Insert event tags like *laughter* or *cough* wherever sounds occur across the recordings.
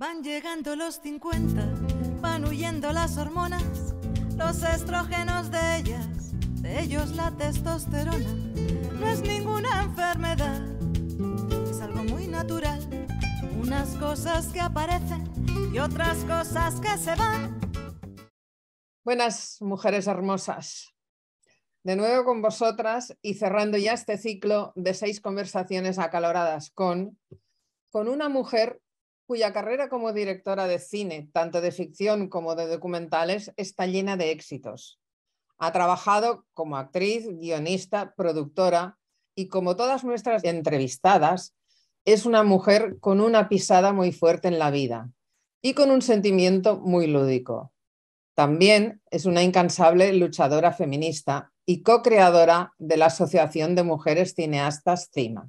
Van llegando los 50, van huyendo las hormonas, los estrógenos de ellas, de ellos la testosterona. No es ninguna enfermedad, es algo muy natural. Unas cosas que aparecen y otras cosas que se van. Buenas mujeres hermosas. De nuevo con vosotras y cerrando ya este ciclo de seis conversaciones acaloradas con, con una mujer cuya carrera como directora de cine, tanto de ficción como de documentales, está llena de éxitos. Ha trabajado como actriz, guionista, productora y como todas nuestras entrevistadas, es una mujer con una pisada muy fuerte en la vida y con un sentimiento muy lúdico. También es una incansable luchadora feminista y co-creadora de la Asociación de Mujeres Cineastas CIMA.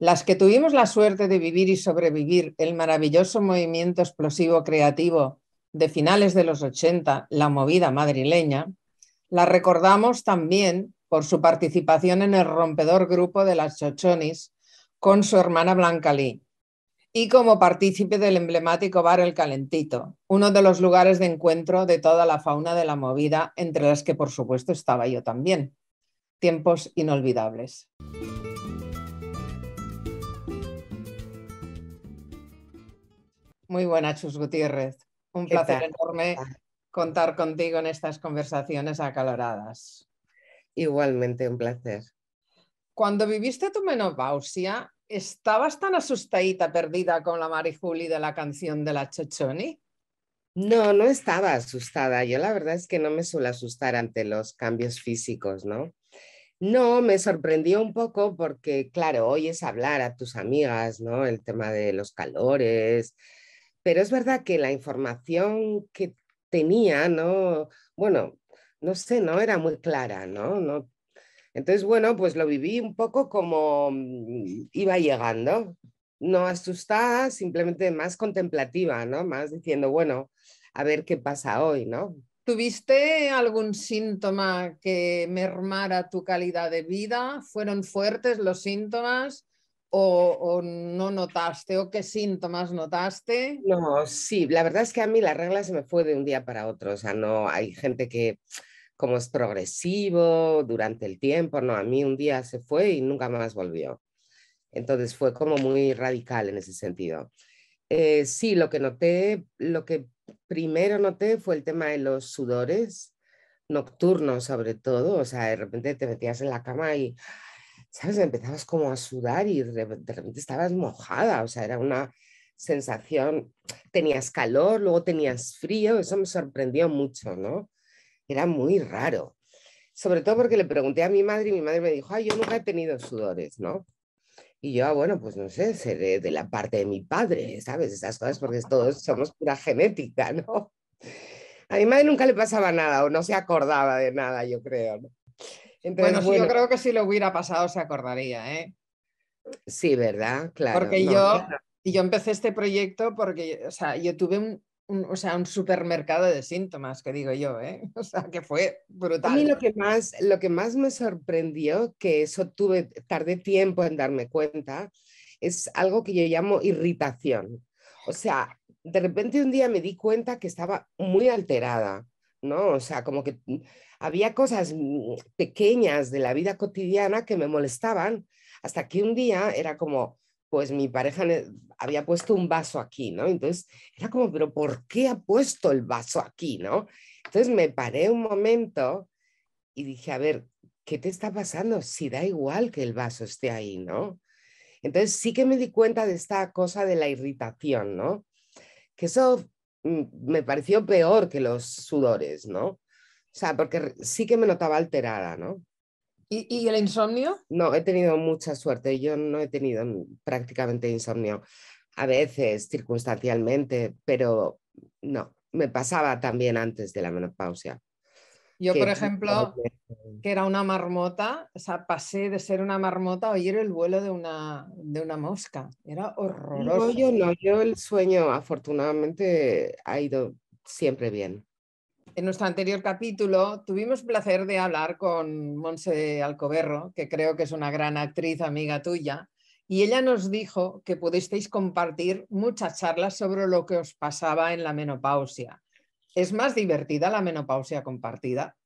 Las que tuvimos la suerte de vivir y sobrevivir el maravilloso movimiento explosivo creativo de finales de los 80, la movida madrileña, la recordamos también por su participación en el rompedor grupo de las Chochonis con su hermana Blanca Lee y como partícipe del emblemático bar El Calentito, uno de los lugares de encuentro de toda la fauna de la movida, entre las que por supuesto estaba yo también. Tiempos inolvidables. Muy buena, Chus Gutiérrez. Un placer enorme contar contigo en estas conversaciones acaloradas. Igualmente, un placer. Cuando viviste tu menopausia, ¿estabas tan asustadita, perdida con la Marijuli de la canción de la Chochoni? No, no estaba asustada. Yo la verdad es que no me suelo asustar ante los cambios físicos, ¿no? No, me sorprendió un poco porque, claro, oyes hablar a tus amigas, ¿no? El tema de los calores, pero es verdad que la información que tenía, ¿no? Bueno, no sé, no era muy clara, ¿no? no entonces, bueno, pues lo viví un poco como mm, iba llegando, no asustada, simplemente más contemplativa, ¿no? Más diciendo, bueno, a ver qué pasa hoy, ¿no? ¿Tuviste algún síntoma que mermara tu calidad de vida? ¿Fueron fuertes los síntomas? o, no notaste o qué síntomas notaste? No, sí, la verdad es que a mí la regla se me fue de un día para otro, o sea, no hay gente que como es progresivo durante el tiempo, no, a mí un día se fue y nunca más volvió. Entonces fue como muy radical en ese sentido. Eh, sí, lo que noté, lo que primero noté fue el tema de los sudores nocturnos sobre todo, o sea, de repente te metías en la cama y ¿sabes? Empezabas como a sudar y de repente estabas mojada, o sea, era una sensación, tenías calor, luego tenías frío, eso me sorprendió mucho, ¿no? Era muy raro. Sobre todo porque le pregunté a mi madre y mi madre me dijo, ay, yo nunca he tenido sudores, ¿no? Y yo, ah, bueno, pues no sé, seré de la parte de mi padre, ¿sabes? Esas cosas porque todos somos pura genética, ¿no? A mi madre nunca le pasaba nada o no se acordaba de nada, yo creo, ¿no? bueno, yo creo que si lo hubiera pasado se acordaría, ¿eh? Sí, ¿verdad? Claro. Porque yo, y yo empecé este proyecto porque, o sea, yo tuve un, o sea, un supermercado de síntomas, que digo yo, ¿eh? *laughs* O sea, que fue brutal. A mí lo que más, lo que más me sorprendió, que eso tuve, tardé tiempo en darme cuenta, es algo que yo llamo irritación. O sea, de repente un día me di cuenta que estaba muy alterada. ¿no? O sea, como que mm, había cosas mm, pequeñas de la vida cotidiana que me molestaban, hasta que un día era como, pues mi pareja había puesto un vaso aquí, ¿no? Entonces era como, pero ¿por qué ha puesto el vaso aquí, ¿no? Entonces me paré un momento y dije, a ver, ¿qué te está pasando? Si da igual que el vaso esté ahí, ¿no? Entonces sí que me di cuenta de esta cosa de la irritación, ¿no? Que eso Mm, me pareció peor que los sudores, ¿no? O sea, porque sí que me notaba alterada, ¿no? ¿Y, el insomnio? No, he tenido mucha suerte. Yo no he tenido prácticamente insomnio. A veces, circunstancialmente, pero no. Me pasaba también antes de la menopausia. Yo, por ejemplo, que era una marmota, o sea, pasé de ser una marmota a oír el vuelo de una, de una mosca. Era horroroso. No, yo no, yo el sueño afortunadamente ha ido siempre bien. En nuestro anterior capítulo tuvimos placer de hablar con Monse Alcoberro, que creo que es una gran actriz, amiga tuya, y ella nos dijo que pudisteis compartir muchas charlas sobre lo que os pasaba en la menopausia. ¿Es más divertida la menopausia compartida?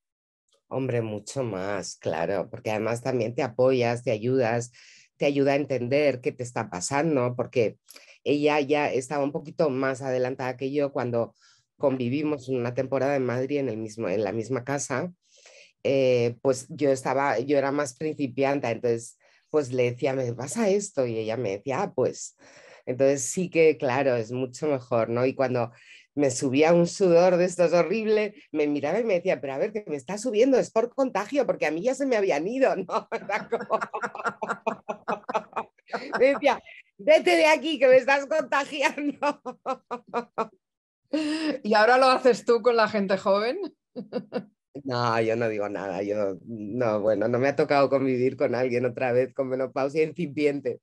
Hombre, mucho más, claro, porque además también te apoyas, te ayudas, te ayuda a entender qué te está pasando, porque ella ya estaba un poquito más adelantada que yo cuando convivimos una temporada en Madrid en, el mismo, en la misma casa, eh, pues yo estaba, yo era más principiante, entonces pues le decía, me pasa esto, y ella me decía, ah, pues, entonces sí que, claro, es mucho mejor, ¿no? Y cuando me subía un sudor de estos horribles, me miraba y me decía, pero a ver, que me está subiendo, es por contagio, porque a mí ya se me habían ido, ¿no? *laughs* *laughs* me decía, vete de aquí, que me estás contagiando. *laughs* ¿Y ahora lo haces tú con la gente joven? No, yo no digo nada, yo no, bueno, no me ha tocado convivir con alguien otra vez con menopausia incipiente,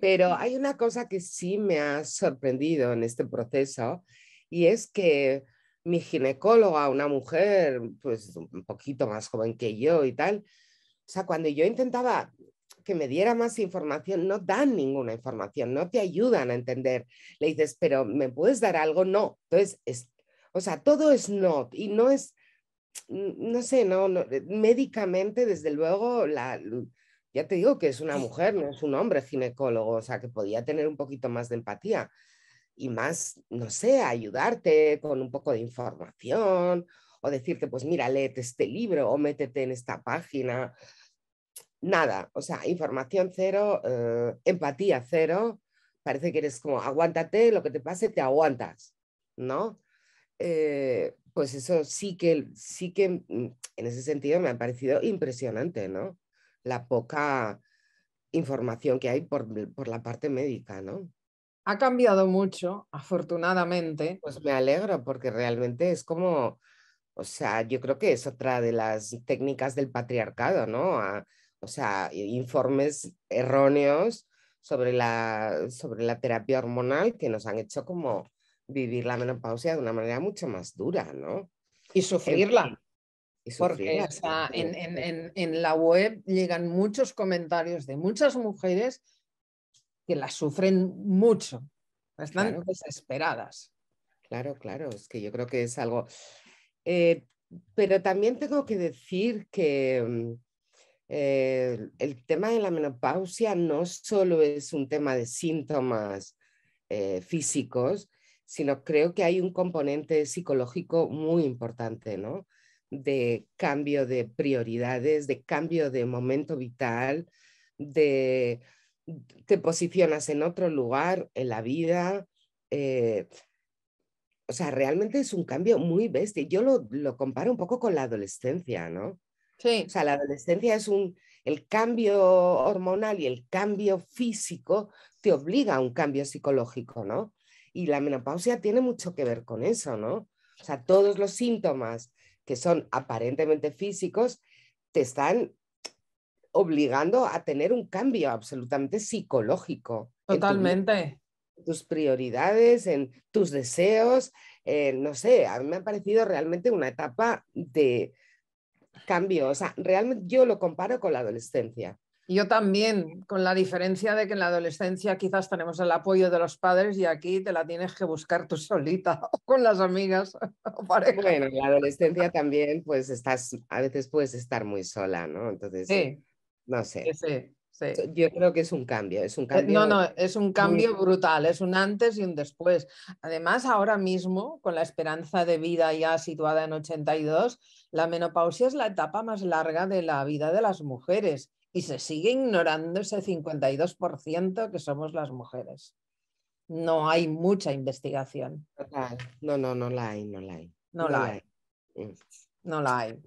pero hay una cosa que sí me ha sorprendido en este proceso y es que mi ginecóloga, una mujer, pues un poquito más joven que yo y tal, o sea, cuando yo intentaba que me diera más información, no dan ninguna información, no te ayudan a entender. Le dices, pero ¿me puedes dar algo? No. Entonces, es, o sea, todo es no y no es, no sé, no, no médicamente, desde luego, la, ya te digo que es una mujer, no es un hombre ginecólogo, o sea, que podía tener un poquito más de empatía y más, no sé, ayudarte con un poco de información o decirte, pues mira, léete este libro o métete en esta página. Nada, o sea, información cero, eh, empatía cero, parece que eres como, aguántate, lo que te pase, te aguantas, ¿no? Eh, pues eso sí que, sí que mm, en ese sentido me ha parecido impresionante, ¿no? La poca información que hay por, por la parte médica, ¿no? ha cambiado mucho, afortunadamente. Pues me alegro porque realmente es como, o sea, yo creo que es otra de las técnicas del patriarcado, ¿no? Ah, o sea, informes erróneos sobre la, sobre la terapia hormonal que nos han hecho como vivir la menopausia de una manera mucho más dura, ¿no? Y sufrirla. Porque o sea, en la web llegan muchos comentarios de muchas mujeres que las sufren mucho, están desesperadas. Claro, claro, es que yo creo que es algo... Eh, pero también tengo que decir que mm, el tema de la menopausia no solo es un tema de síntomas eh, físicos, sino creo que hay un componente psicológico muy importante, ¿no? De cambio de prioridades, de cambio de momento vital, de te posicionas en otro lugar en la vida. Eh, o sea, realmente es un cambio muy bestia. Yo lo, lo, comparo un poco con la adolescencia, ¿no? Sí. O sea, la adolescencia es un, el cambio hormonal y el cambio físico te obliga a un cambio psicológico, ¿no? Y la menopausia tiene mucho que ver con eso, ¿no? O sea, todos los síntomas que son aparentemente físicos te están obligando a tener un cambio absolutamente psicológico. Totalmente. tus prioridades, en tus deseos, no sé, a mí me ha parecido realmente una etapa de cambio. O sea, realmente yo lo comparo con la adolescencia. Yo también, con la diferencia de que en la adolescencia quizás tenemos el apoyo de los padres y aquí te la tienes que buscar tú *laughs* solita o con las amigas *laughs* Bueno, en la adolescencia también, pues estás, a veces puedes estar muy sola, ¿no? Entonces, no sé. Yo creo que es un cambio, es un eh, cambio. No, no, es un cambio brutal, es un antes y un después. Además, ahora mismo, con la esperanza de vida ya situada en 82, la menopausia es la etapa más larga de la vida de las mujeres y se sigue ignorando ese 52% que somos las mujeres. No hay mucha investigación. No, no, no la hay, no la hay. No, la, hay. Mm. No la hay.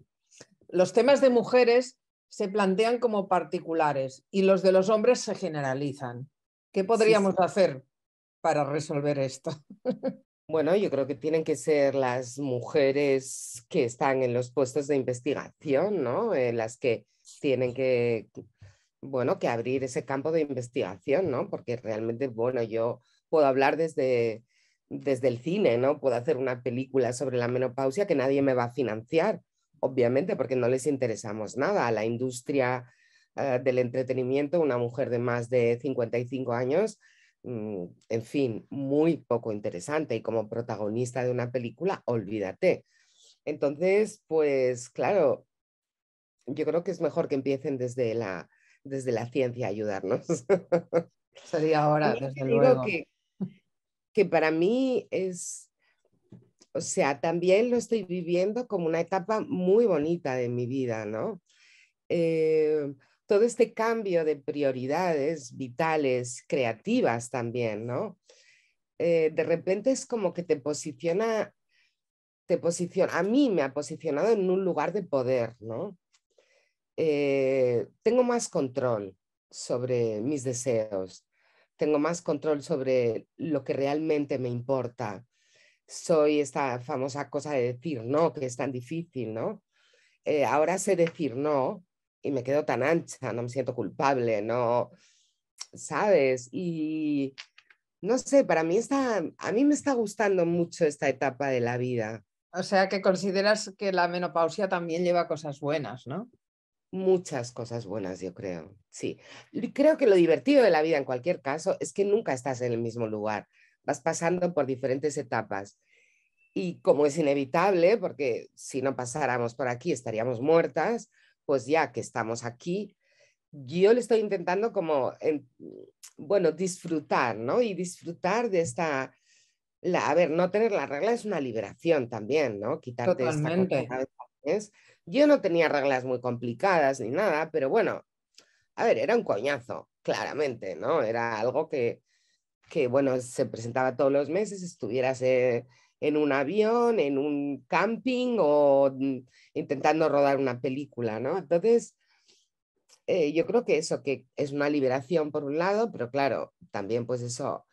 Los temas de mujeres se plantean como particulares y los de los hombres se generalizan. ¿Qué podríamos hacer para resolver esto? *laughs* Bueno, yo creo que tienen que ser las mujeres que están en los puestos de investigación, ¿no? Eh, las que tienen que, bueno, que abrir ese campo de investigación, ¿no? Porque realmente, bueno, yo puedo hablar desde, desde el cine, ¿no? Puedo hacer una película sobre la menopausia que nadie me va a financiar, obviamente porque no les interesamos nada. A la industria eh, del entretenimiento, una mujer de más de 55 años, mm, en fin, muy poco interesante y como protagonista de una película, olvídate. Entonces, pues claro, yo creo que es mejor que empiecen desde la, desde la ciencia a ayudarnos. Sería ahora, *laughs* desde luego. que para mí es o sea, también lo estoy viviendo como una etapa muy bonita de mi vida, ¿no? Eh, todo este cambio de prioridades vitales, creativas también, ¿no? Eh, de repente es como que te posiciona, te posiciona, a mí me ha posicionado en un lugar de poder, ¿no? Eh, tengo más control sobre mis deseos, tengo más control sobre lo que realmente me importa, soy esta famosa cosa de decir no, que es tan difícil, ¿no? Eh, ahora sé decir no y me quedo tan ancha, no me siento culpable, no, ¿sabes? Y no sé, para mí está, a mí me está gustando mucho esta etapa de la vida. O sea que consideras que la menopausia también lleva cosas buenas, ¿no? Muchas cosas buenas, yo creo, sí. Creo que lo divertido de la vida, en cualquier caso, es que nunca estás en el mismo lugar vas pasando por diferentes etapas. Y como es inevitable, porque si no pasáramos por aquí estaríamos muertas, pues ya que estamos aquí, yo le estoy intentando como, bueno, disfrutar, ¿no? Y disfrutar de esta, la, a ver, no tener la regla es una liberación también, ¿no? Quitarte Totalmente. yo no tenía reglas muy complicadas ni nada, pero bueno, a ver, era un coñazo, claramente, ¿no? Era algo que, que bueno, se presentaba todos los meses, estuvieras eh, en un avión, en un camping o mm, intentando rodar una película, ¿no? Entonces, eh, yo creo que eso, que es una liberación por un lado, pero claro, también pues eso,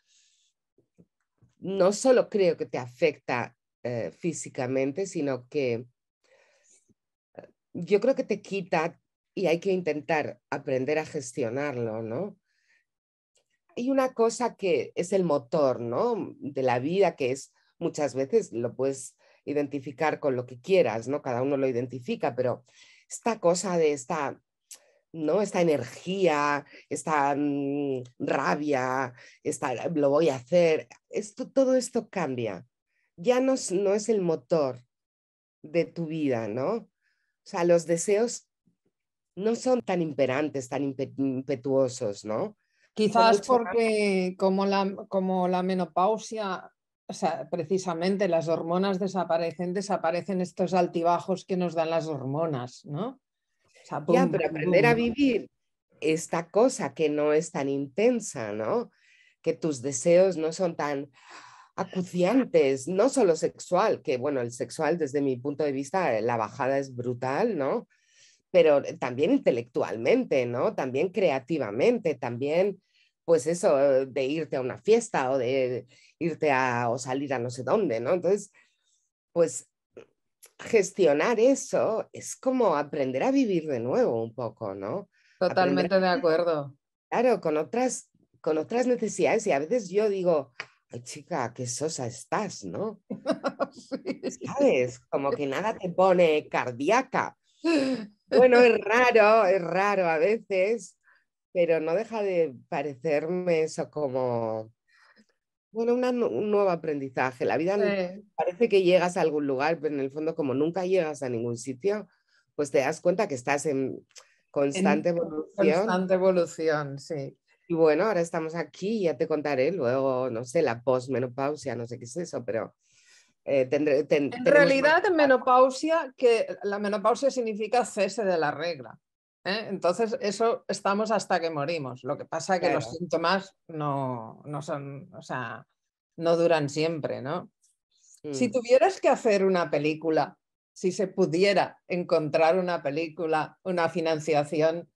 no solo creo que te afecta eh, físicamente, sino que yo creo que te quita y hay que intentar aprender a gestionarlo, ¿no? hay una cosa que es el motor, De la vida, que es muchas veces lo puedes identificar con lo que quieras, ¿no? Cada uno lo identifica, pero esta cosa de esta, ¿no? Esta energía, esta mm, rabia, esta, lo voy a hacer, esto, todo esto cambia. Ya no, no es el motor de tu vida, ¿no? O sea, los deseos no son tan imperantes, tan impetuosos, ¿no? Quizás porque como la, como la menopausia, o sea, precisamente las hormonas desaparecen, desaparecen estos altibajos que nos dan las hormonas, ¿no? ya, pero aprender a vivir esta cosa que no es tan intensa, ¿no? Que tus deseos no son tan acuciantes, no solo sexual, que bueno, el sexual desde mi punto de vista, la bajada es brutal, ¿no? pero también intelectualmente, ¿no? También creativamente, también, pues eso, eh, de irte a una fiesta o de irte a o salir a no sé dónde, ¿no? Entonces, pues gestionar eso es como aprender a vivir de nuevo un poco, ¿no? Totalmente de acuerdo. Claro, con otras, con otras necesidades y a veces yo digo, ay chica, qué sosa estás, ¿no? *laughs* sí. ¿Sabes? Como que nada te pone cardíaca. *laughs* Bueno, es raro, es raro a veces, pero no deja de parecerme eso como, bueno, un nuevo aprendizaje. La vida parece que llegas a algún lugar, pero en el fondo como nunca llegas a ningún sitio, pues te das cuenta que estás en constante evolución. Constante evolución, sí. Y bueno, ahora estamos aquí, ya te contaré luego, no sé, la postmenopausia no sé qué es eso, pero eh, en realidad, menopausia, que la menopausia significa cese de la regla. ¿eh? Entonces, eso estamos hasta que morimos. Lo que pasa es que los síntomas no, no, son, o sea, no duran siempre, ¿no? Si mm. tuvieras que hacer una película, si se pudiera encontrar una película, una financiación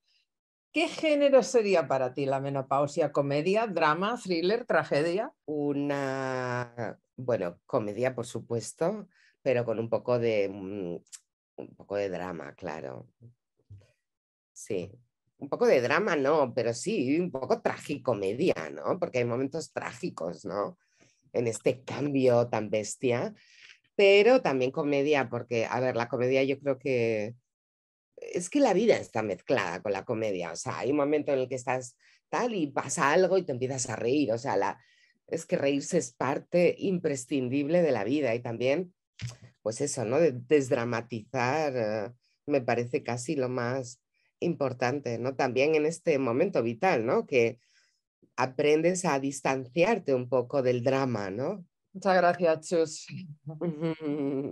¿Qué género sería para ti la menopausia? ¿Comedia, drama, thriller, tragedia? Una, bueno, comedia, por supuesto, pero con un poco de, mm, un poco de drama, claro. Sí, un poco de drama, no, pero sí, un poco tragicomedia, ¿no? Porque hay momentos trágicos, ¿no? En este cambio tan bestia, pero también comedia, porque, a ver, la comedia yo creo que es que la vida está mezclada con la comedia, o sea, hay un momento en el que estás tal y pasa algo y te empiezas a reír, o sea, la, es que reírse es parte imprescindible de la vida y también, pues eso, ¿no? De, desdramatizar eh, me parece casi lo más importante, ¿no? También en este momento vital, ¿no? Que aprendes a distanciarte un poco del drama, ¿no? Muchas gracias, Chus,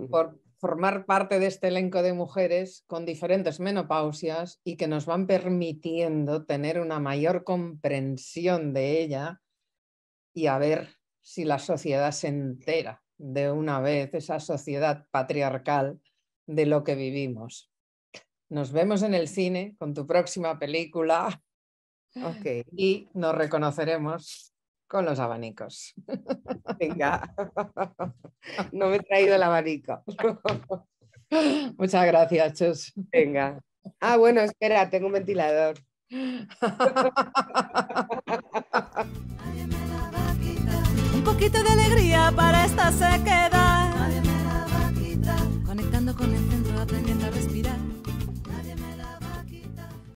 por, formar parte de este elenco de mujeres con diferentes menopausias y que nos van permitiendo tener una mayor comprensión de ella y a ver si la sociedad se entera de una vez, esa sociedad patriarcal de lo que vivimos. Nos vemos en el cine con tu próxima película. *laughs* Y nos reconoceremos con los abanicos. Venga, *laughs* no me he traído el abanico. *laughs* Muchas gracias, Chus. Venga. Ah, bueno, espera, tengo un ventilador. un poquito de alegría para esta sequedad. Conectando con el centro.